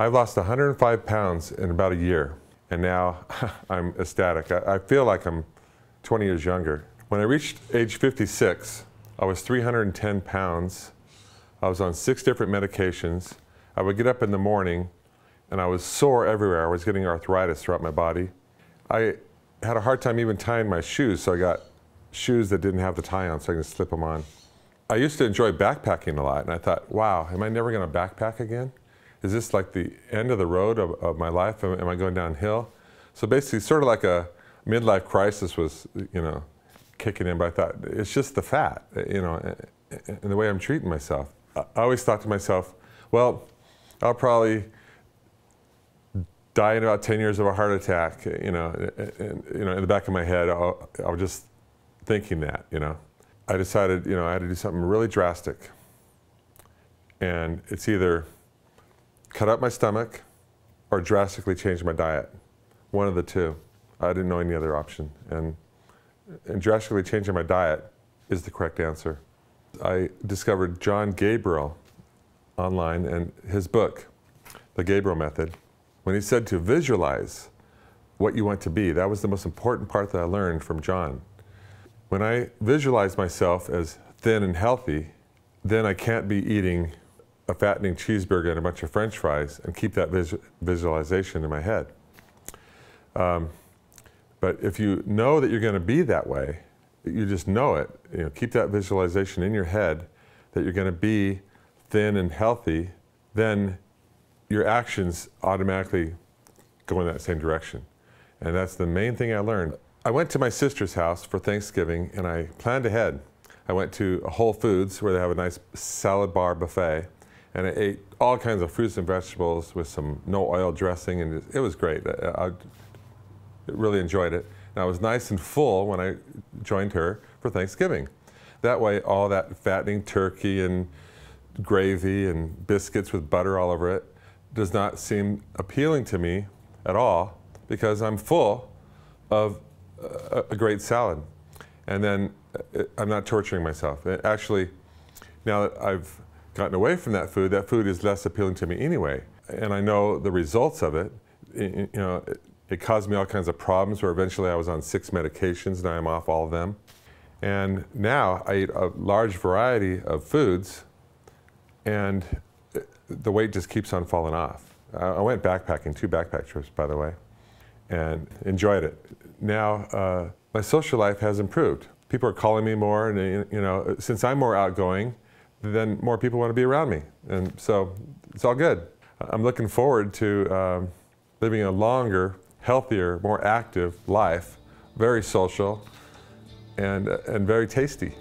I've lost 105 pounds in about a year, and now I'm ecstatic. I, I, feel like I'm 20 years younger. When I reached age 56, I was 310 pounds. I was on six different medications. I would get up in the morning, and I was sore everywhere. I was getting arthritis throughout my body. I had a hard time even tying my shoes, so I got shoes that didn't have the tie on, so I could slip them on. I used to enjoy backpacking a lot, and I thought, wow, am I never going to backpack again? is this like the end of the road of, of my life? Am, am, I going downhill? So basically, sort of like a midlife crisis was, you know, kicking in. But I thought it's just the fat, you know, and the way I'm treating myself. I always thought to myself, well, I'll probably die in about 10 years of a heart attack, you know, and, you know, in the back of my head, I'll, I was just thinking that, you know. I decided, you know, I had to do something really drastic. And it's either cut out my stomach or drastically change my diet. One of the two. I didn't know any other option. And, and drastically changing my diet is the correct answer. I discovered John Gabriel online and his book, The Gabriel Method, when he said to visualize what you want to be. That was the most important part that I learned from John. When I visualize myself as thin and healthy, then I can't be eating a fattening cheeseburger and a bunch of french fries and keep that visualization in my head. Um, but if you know that you're going to be that way, you just know it. You know, keep that visualization in your head that you're going to be thin and healthy, then your actions automatically go in that same direction. And that's the main thing I learned. I went to my sister's house for Thanksgiving and I planned ahead. I went to Whole Foods where they have a nice salad bar buffet and I ate all kinds of fruits and vegetables with some no oil dressing, and it was great. I, I really enjoyed it. And I was nice and full when I joined her for Thanksgiving. That way, all that fattening turkey and gravy and biscuits with butter all over it does not seem appealing to me at all because I'm full of a, a great salad. And then uh, I'm not torturing myself. Actually, now that I've gotten away from that food, that food is less appealing to me anyway. And I know the results of it. you know, it, caused me all kinds of problems where eventually I was on six medications, and I'm off all of them. And now I eat a large variety of foods, and the weight just keeps on falling off. I went backpacking, two backpack trips, by the way, and enjoyed it. Now, uh, my social life has improved. People are calling me more, and you know, since I'm more outgoing, then more people want to be around me. And so it's all good. I'm looking forward to um, living a longer, healthier, more active life, very social, and, and very tasty.